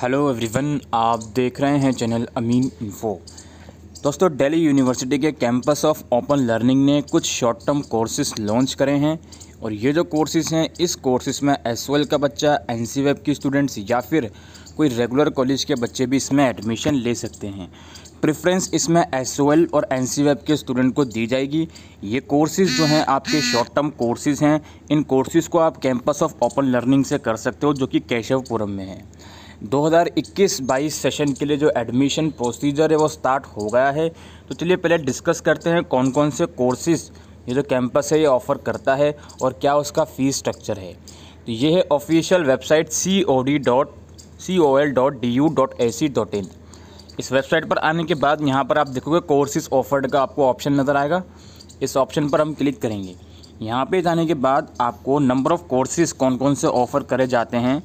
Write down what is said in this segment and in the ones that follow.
hello everyone आप देख रहे हैं चैनल अमीन इन्फो दोस्तों दिल्ली यूनिवर्सिटी के कैंपस ऑफ ओपन लर्निंग ने कुछ शॉर्ट टर्म कोर्सेज लॉन्च करे हैं और ये जो कोर्सेज हैं इस कोर्सेज में एस का बच्चा एन सी वेब की स्टूडेंट्स या फिर कोई रेगुलर कॉलेज के बच्चे भी इसमें एडमिशन ले सकते हैं प्रेफरेंस इसमें एस और एन सी वेब के स्टूडेंट को दी जाएगी ये कोर्सेज़ जो हैं आपके शॉर्ट टर्म कोर्सेज़ हैं इन कोर्सेज़ को आप कैंपस ऑफ ओपन लर्निंग से कर सकते हो जो कि केशवपुरम में है 2021-22 सेशन के लिए जो एडमिशन प्रोसीजर है वो स्टार्ट हो गया है तो चलिए पहले डिस्कस करते हैं कौन कौन से कोर्सेज़ ये जो कैंपस है ये ऑफ़र करता है और क्या उसका फ़ीस स्ट्रक्चर है तो ये है official website C O D dot C O L dot D U dot A C dot in इस वेबसाइट पर आने के बाद यहाँ पर आप देखोगे कोर्सेज ऑफर्ड का आपको ऑप्शन नज़र आएगा इस ऑप्शन पर हम क्लिक करेंगे यहाँ पे जाने के बाद आपको नंबर ऑफ़ कोर्सेज कौन कौन से ऑफ़र करे जाते हैं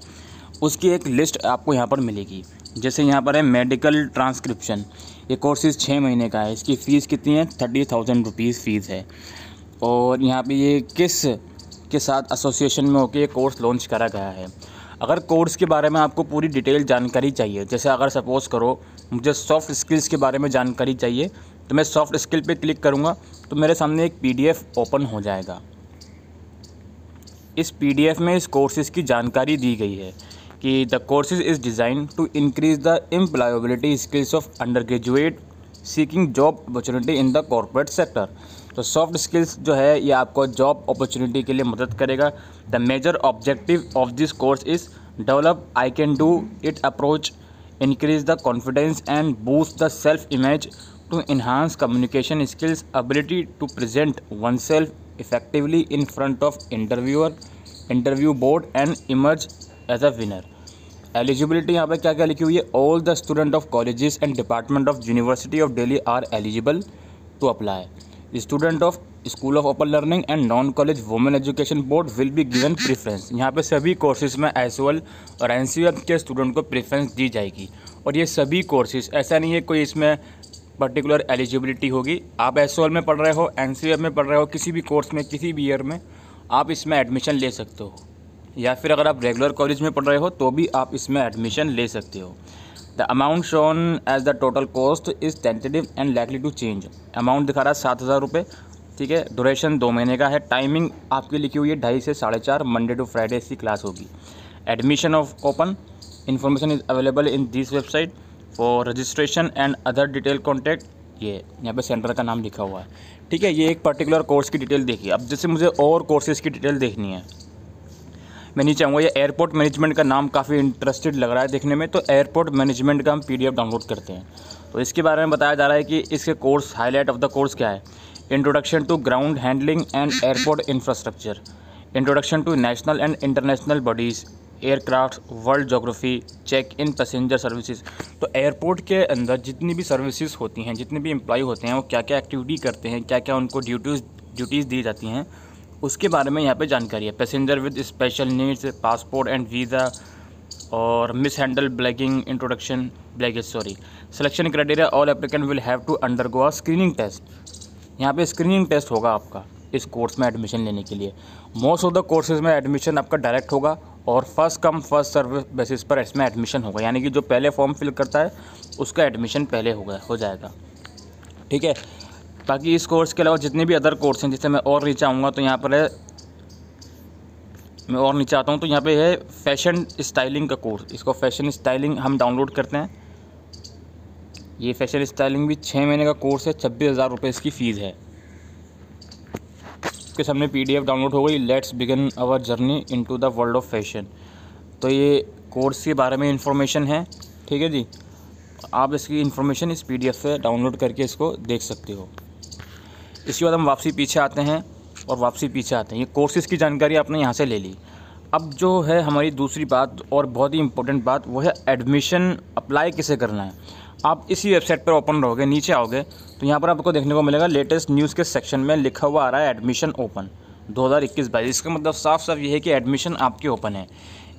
उसकी एक लिस्ट आपको यहाँ पर मिलेगी जैसे यहाँ पर है मेडिकल ट्रांसक्रिप्शन ये कोर्सेज छः महीने का है इसकी फ़ीस कितनी है थर्टी थाउजेंड रुपीज़ फ़ीस है और यहाँ पे ये किस के साथ एसोसिएशन में होकर ये कोर्स लॉन्च करा गया है अगर कोर्स के बारे में आपको पूरी डिटेल जानकारी चाहिए जैसे अगर सपोज़ करो मुझे सॉफ्ट स्किल्स के बारे में जानकारी चाहिए तो मैं सॉफ्ट स्किल पे क्लिक करूँगा तो मेरे सामने एक पी ओपन हो जाएगा इस पी में इस कोर्सेज़ की जानकारी दी गई है कि the courses is design to increase the employability skills of under graduate seeking job opportunity in the corporate sector तो सॉफ्ट स्किल्स जो है ये आपको जॉब अपॉर्चुनिटी के लिए मदद करेगा the major objective of this course is develop I can do it approach increase the confidence and boost the self image to enhance communication skills ability to present one self effectively in front of interviewer interview board and emerge as a winner eligibility यहाँ पे क्या क्या लिखी हुई है all the student of colleges and department of university of Delhi are eligible to apply student of school of open learning and non college women education board will be given preference यहाँ पे सभी कोर्सेज में S और N के student को preference दी जाएगी और ये सभी कोर्सेज ऐसा नहीं है कोई इसमें पर्टिकुलर एलिजिबिलिटी होगी आप एस में पढ़ रहे हो एन में पढ़ रहे हो किसी भी कोर्स में किसी भी ईयर में आप इसमें एडमिशन ले सकते हो या फिर अगर आप रेगुलर कॉलेज में पढ़ रहे हो तो भी आप इसमें एडमिशन ले सकते हो the amount shown as the total cost is tentative and likely to change amount दिखा रहा है सात हज़ार रुपये ठीक है ड्यूरेशन दो महीने का है टाइमिंग आपकी लिखी हुई है ढाई से साढ़े चार मंडे टू फ्राइडे इसकी क्लास होगी admission of open information is available in this website for registration and other detail contact ये यहाँ पे सेंटर का नाम लिखा हुआ है ठीक है ये एक पर्टिकुलर कोर्स की डिटेल देखिए अब जैसे मुझे और कोर्सेज़ की डिटेल देखनी है मैं नहीं चाहूँगा ये एयरपोर्ट मैनेजमेंट का नाम काफ़ी इंटरेस्टेड लग रहा है देखने में तो एयरपोर्ट मैनेजमेंट का हम पी डाउनलोड करते हैं तो इसके बारे में बताया जा रहा है कि इसके course highlight of the course क्या है introduction to ground handling and airport infrastructure introduction to national and international bodies aircraft world geography check in passenger services तो एयरपोर्ट के अंदर जितनी भी सर्विसेज होती हैं जितने भी एम्प्लॉय होते हैं वो क्या क्या एक्टिविटी करते हैं क्या क्या उनको ड्यूटीज़ ड्यूटीज़ दी जाती हैं उसके बारे में यहाँ पे जानकारी है passenger with special needs passport and visa और mishandle blacking introduction black sorry selection criteria all applicant will have to under a screening test यहाँ पे स्क्रीनिंग टेस्ट होगा आपका इस कोर्स में एडमिशन लेने के लिए मोस्ट ऑफ द कोर्सेज में एडमिशन आपका डायरेक्ट होगा और first come first service basis पर इसमें एडमिशन होगा यानी कि जो पहले फॉर्म फिल करता है उसका एडमिशन पहले होगा हो जाएगा ठीक है बाकी इस कोर्स के अलावा जितने भी अदर कोर्स हैं जैसे मैं और नीचे आऊँगा तो यहाँ पर है मैं और नीचे आता हूँ तो यहाँ पे है फैशन स्टाइलिंग का कोर्स इसको फैशन स्टाइलिंग हम डाउनलोड करते हैं ये फैशन स्टाइलिंग भी छः महीने का कोर्स है छब्बीस हज़ार रुपये इसकी फ़ीस है इसके सामने पी डाउनलोड हो गई let's begin our journey to the world of fashion तो ये कोर्स के बारे में इन्फॉर्मेशन है ठीक है जी आप इसकी इन्फॉर्मेशन इस पी से डाउनलोड करके इसको देख सकते हो इसके बाद हम वापसी पीछे आते हैं और वापसी पीछे आते हैं ये कोर्सेज़ की जानकारी आपने यहाँ से ले ली अब जो है हमारी दूसरी बात और बहुत ही इम्पोर्टेंट बात वो है एडमिशन अप्लाई किसे करना है आप इसी वेबसाइट पर ओपन रहोगे नीचे आओगे तो यहाँ पर आपको देखने को मिलेगा लेटेस्ट न्यूज़ के सेक्शन में लिखा हुआ आ रहा है एडमिशन ओपन 2021 बाईस इसका मतलब साफ साफ ये है कि एडमिशन आपके ओपन है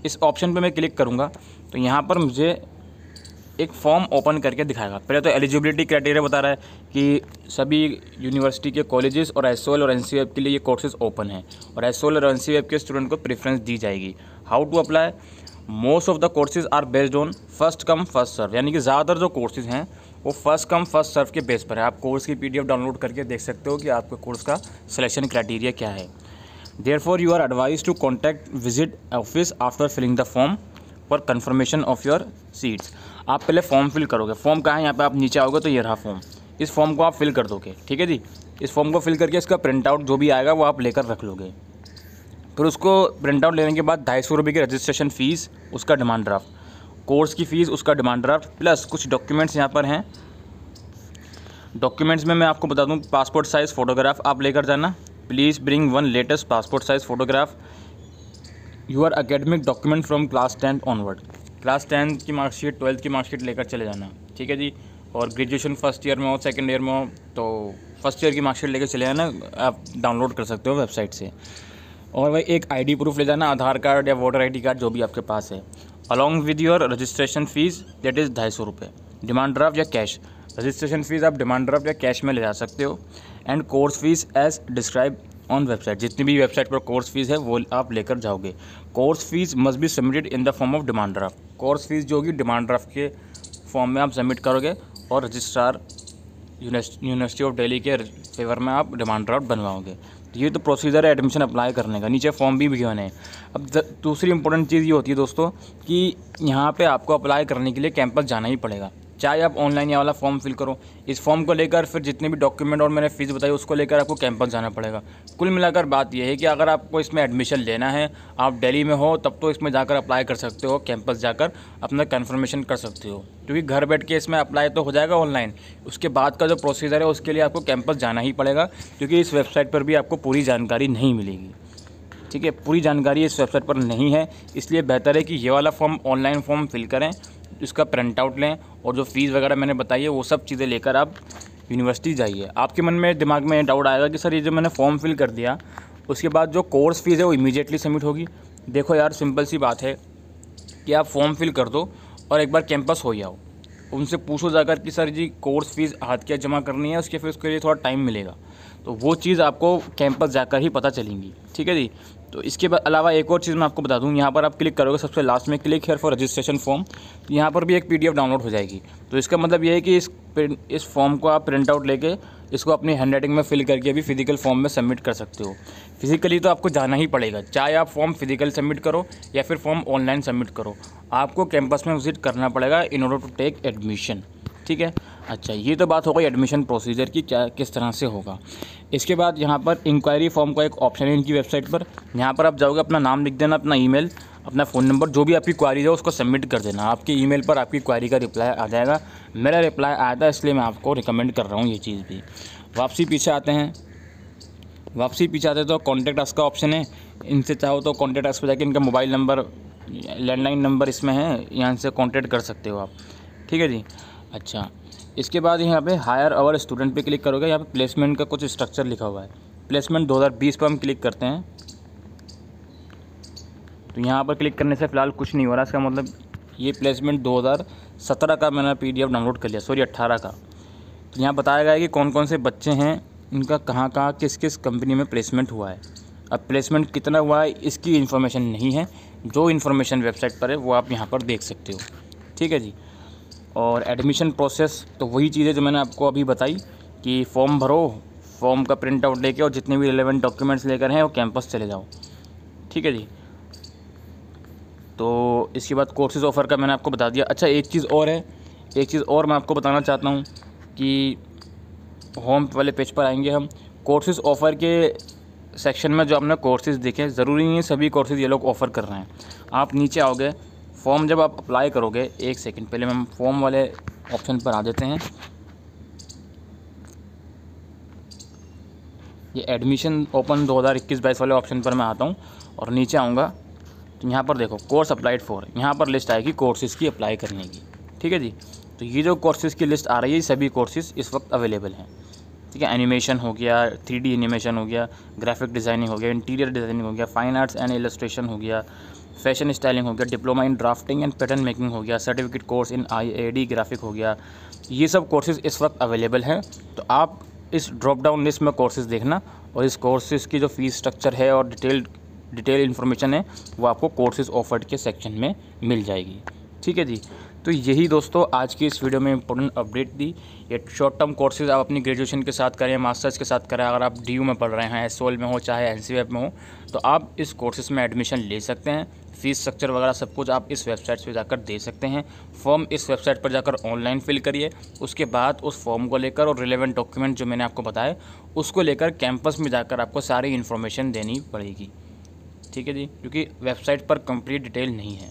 इस ऑप्शन पर मैं क्लिक करूँगा तो यहाँ पर मुझे एक फॉर्म ओपन करके दिखाएगा पहले तो एलिजिबिलिटी क्राइटेरिया बता रहा है कि सभी यूनिवर्सिटी के कॉलेजेस और एस और एन के लिए ये कोर्सेज ओपन हैं और एस और एन के स्टूडेंट को प्रेफरेंस दी जाएगी how to apply most of the courses are based on first come first serve यानी कि ज़्यादातर जो कोर्सेज हैं वो फर्स्ट कम फर्स्ट सर्व के बेस पर है आप कोर्स की पीडीएफ डाउनलोड करके देख सकते हो कि आपके कोर्स का सिलेक्शन क्राइटेरिया क्या है there for you are advise to contact visit office after filling the form for confirmation of your seats आप पहले फॉर्म फिल करोगे फॉर्म कहाँ है यहाँ पे आप नीचे आओगे तो ये रहा फॉर्म इस फॉर्म को आप फिल कर दोगे ठीक है जी इस फॉर्म को फिल करके इसका प्रिंट आउट जो भी आएगा वो आप लेकर रख लोगे फिर उसको प्रिंट आउट लेने के बाद ढाई सौ रुपये की रजिस्ट्रेशन फ़ीस उसका डिमांड ड्राफ्ट कोर्स की फ़ीस उसका डिमांड ड्राफ्ट प्लस कुछ डॉक्यूमेंट्स यहाँ पर हैं डॉक्यूमेंट्स में मैं आपको बता दूँ पासपोर्ट साइज़ फ़ोटोग्राफ आप लेकर जाना please bring one latest passport size photograph your academic document from class tenth onward class tenth की मार्कशीट ट्वेल्थ की मार्कशीट लेकर चले जाना ठीक है जी और ग्रेजुएशन फर्स्ट ईयर में हो सेकेंड ईयर में हो तो फर्स्ट ईयर की मार्कशीट लेके चले जाना आप डाउनलोड कर सकते हो वेबसाइट से और भाई एक आईडी प्रूफ ले जाना आधार कार्ड या वोटर आईडी कार्ड जो भी आपके पास है along with your registration fees that is ढाई सौ रुपये डिमांड ड्राफ्ट या कैश रजिस्ट्रेशन फ़ीस आप डिमांड ड्राफ्ट या कैश में ले जा सकते हो and course fees as describe on website जितनी भी वेबसाइट पर कोर्स फीस है वो आप लेकर जाओगे course fees must be submitted in the form of demand draft course fees जो होगी डिमांड ड्राफ्ट के फॉर्म में आप सबमिट करोगे और रजिस्ट्रार यूनिवर्सिटी ऑफ डेली के फेवर में आप डिमांड ड्राफ्ट बनवाओगे तो ये तो प्रोसीजर है एडमिशन अप्लाई करने का नीचे फॉर्म भी भिगवाने हैं अब दूसरी इंपॉर्टेंट चीज़ ये होती है दोस्तों कि यहाँ पे आपको अप्लाई करने के लिए कैंपस जाना ही पड़ेगा चाहे आप ऑनलाइन ये वाला फॉर्म फिल करो इस फॉर्म को लेकर फिर जितने भी डॉक्यूमेंट और मैंने फ़ीस बताई उसको लेकर आपको कैंपस जाना पड़ेगा कुल मिलाकर बात यह है कि अगर आपको इसमें एडमिशन लेना है आप डेली में हो तब तो इसमें जाकर अप्लाई कर सकते हो कैंपस जाकर अपना कन्फर्मेशन कर सकते हो क्योंकि घर बैठ के इसमें अप्लाई तो हो जाएगा ऑनलाइन उसके बाद का जो प्रोसीजर है उसके लिए आपको कैंपस जाना ही पड़ेगा क्योंकि इस वेबसाइट पर भी आपको पूरी जानकारी नहीं मिलेगी ठीक है पूरी जानकारी इस वेबसाइट पर नहीं है इसलिए बेहतर है कि ये वाला फॉर्म ऑनलाइन फॉर्म फिल करें इसका प्रिंट आउट लें और जो फ़ीस वगैरह मैंने बताई है वो सब चीज़ें लेकर आप यूनिवर्सिटी जाइए आपके मन में दिमाग में डाउट आएगा कि सर ये जो मैंने फॉर्म फिल कर दिया उसके बाद जो कोर्स फ़ीस है वो इमीडिएटली सबमिट होगी देखो यार सिंपल सी बात है कि आप फॉर्म फिल कर दो और एक बार कैंपस हो जाओ उनसे पूछो जाकर कि सर जी कोर्स फीस हाथ क्या जमा करनी है उसके फिर उसके लिए थोड़ा टाइम मिलेगा तो वो चीज़ आपको कैंपस जाकर ही पता चलेंगी ठीक है जी तो इसके अलावा एक और चीज़ मैं आपको बता दूँ यहाँ पर आप क्लिक करोगे सबसे लास्ट में click here for registration form यहाँ पर भी एक पी डाउनलोड हो जाएगी तो इसका मतलब ये है कि इस इस फॉर्म को आप प्रिंट आउट लेके इसको अपनी हैंड राइटिंग में फिल करके भी फिजिकल फॉर्म में सबमिट कर सकते हो फिजिकली तो आपको जाना ही पड़ेगा चाहे आप फॉर्म फिजिकल सबमिट करो या फिर फॉर्म ऑनलाइन सबमिट करो आपको कैंपस में विजिट करना पड़ेगा in order to take admission ठीक है अच्छा ये तो बात हो गई एडमिशन प्रोसीजर की क्या किस तरह से होगा इसके बाद यहाँ पर इंक्वायरी फॉर्म का एक ऑप्शन है इनकी वेबसाइट पर यहाँ पर आप जाओगे अपना नाम लिख देना अपना ईमेल अपना फ़ोन नंबर जो भी आपकी क्वारी है उसको सबमिट कर देना आपकी ईमेल पर आपकी क्वारी का रिप्लाई आ जाएगा मेरा रिप्लाई आया था इसलिए मैं आपको रिकमेंड कर रहा हूँ ये चीज़ भी वापसी पीछे आते हैं वापसी पीछे आते तो कॉन्टैक्ट अस का ऑप्शन है इनसे चाहो तो कॉन्टैक्ट अस पर जाके इनका मोबाइल नंबर लैंडलाइन नंबर इसमें है यहाँ से कॉन्टैक्ट कर सकते हो आप ठीक है जी अच्छा इसके बाद यहाँ पे हायर अवर स्टूडेंट पे क्लिक करोगे यहाँ पे प्लेसमेंट का कुछ स्ट्रक्चर लिखा हुआ है प्लेसमेंट 2020 पर हम क्लिक करते हैं तो यहाँ पर क्लिक करने से फ़िलहाल कुछ नहीं हो रहा इसका मतलब ये प्लेसमेंट 2017 का मैंने पीडीएफ डाउनलोड कर लिया सॉरी 18 का तो यहाँ बताया गया है कि कौन कौन से बच्चे हैं उनका कहाँ कहाँ किस किस कंपनी में प्लेसमेंट हुआ है अब प्लेसमेंट कितना हुआ है इसकी इन्फॉर्मेशन नहीं है जो इन्फॉर्मेशन वेबसाइट पर है वो आप यहाँ पर देख सकते हो ठीक है जी और एडमिशन प्रोसेस तो वही चीज़ें जो मैंने आपको अभी बताई कि फॉर्म भरो फॉर्म का प्रिंट आउट लेके और जितने भी रिलेवेंट डॉक्यूमेंट्स लेकर हैं वो कैंपस चले जाओ ठीक है जी तो इसके बाद कोर्सेज़ ऑफ़र का मैंने आपको बता दिया अच्छा एक चीज़ और है एक चीज़ और मैं आपको बताना चाहता हूँ कि होम वाले पेज पर आएंगे हम कोर्सेज़ ऑफ़र के सेक्शन में जो आपने कोर्सेज़ देखे ज़रूरी नहीं है सभी कोर्सेज़ ये लोग ऑफ़र कर रहे हैं आप नीचे आओगे फॉर्म जब आप अप्लाई करोगे एक सेकेंड पहले हम फॉर्म वाले ऑप्शन पर आ जाते हैं ये एडमिशन ओपन 2021 हज़ार वाले ऑप्शन पर मैं आता हूँ और नीचे आऊँगा तो यहाँ पर देखो कोर्स अप्लाइड फॉर यहाँ पर लिस्ट आएगी कोर्सेज़ की अप्लाई करने की ठीक है जी तो ये जो कोर्सेज़ की लिस्ट आ रही है सभी कोर्सेज़ इस वक्त अवेलेबल हैं ठीक है एनिमेशन हो गया थ्री एनिमेशन हो गया ग्राफिक डिज़ाइनिंग हो गया इंटीरियर डिज़ाइनिंग हो गया फाइन आर्ट्स एंड इलस्ट्रेशन हो गया फैशन स्टाइलिंग हो गया diploma in drafting and pattern making हो गया certificate course in I graphic हो गया ये सब कोर्सेज़ इस वक्त अवेलेबल हैं तो आप इस ड्रॉप डाउन लिस्ट में कोर्सेज़ देखना और इस कोर्सेज़ की जो फ़ीस स्ट्रक्चर है और डिटेल्ड डिटेल इन्फॉर्मेशन है वो आपको कोर्सेज ऑफर्ड के सेक्शन में मिल जाएगी ठीक है जी तो यही दोस्तों आज की इस वीडियो में इंपॉर्टेंट अपडेट दी ये शॉर्ट टर्म कोर्सेज आप अपनी ग्रेजुएशन के साथ करें मास्टर्स के साथ करें अगर आप डी में पढ़ रहे हैं एस में हो चाहे एन में हो तो आप इस कोर्सेज में एडमिशन ले सकते हैं फ़ीस स्ट्रक्चर वगैरह सब कुछ आप इस वेबसाइट पर जाकर दे सकते हैं फॉर्म इस वेबसाइट पर जाकर ऑनलाइन फिल करिए उसके बाद उस फॉर्म को लेकर और रिलेवेंट डॉक्यूमेंट जो मैंने आपको बताया उसको लेकर कैंपस में जाकर आपको सारी इन्फॉर्मेशन देनी पड़ेगी ठीक है जी क्योंकि वेबसाइट पर कंप्लीट डिटेल नहीं है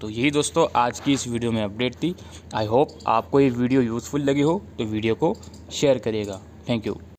तो यही दोस्तों आज की इस वीडियो में अपडेट थी आई होप आपको ये वीडियो यूज़फुल लगी हो तो वीडियो को शेयर करिएगा थैंक यू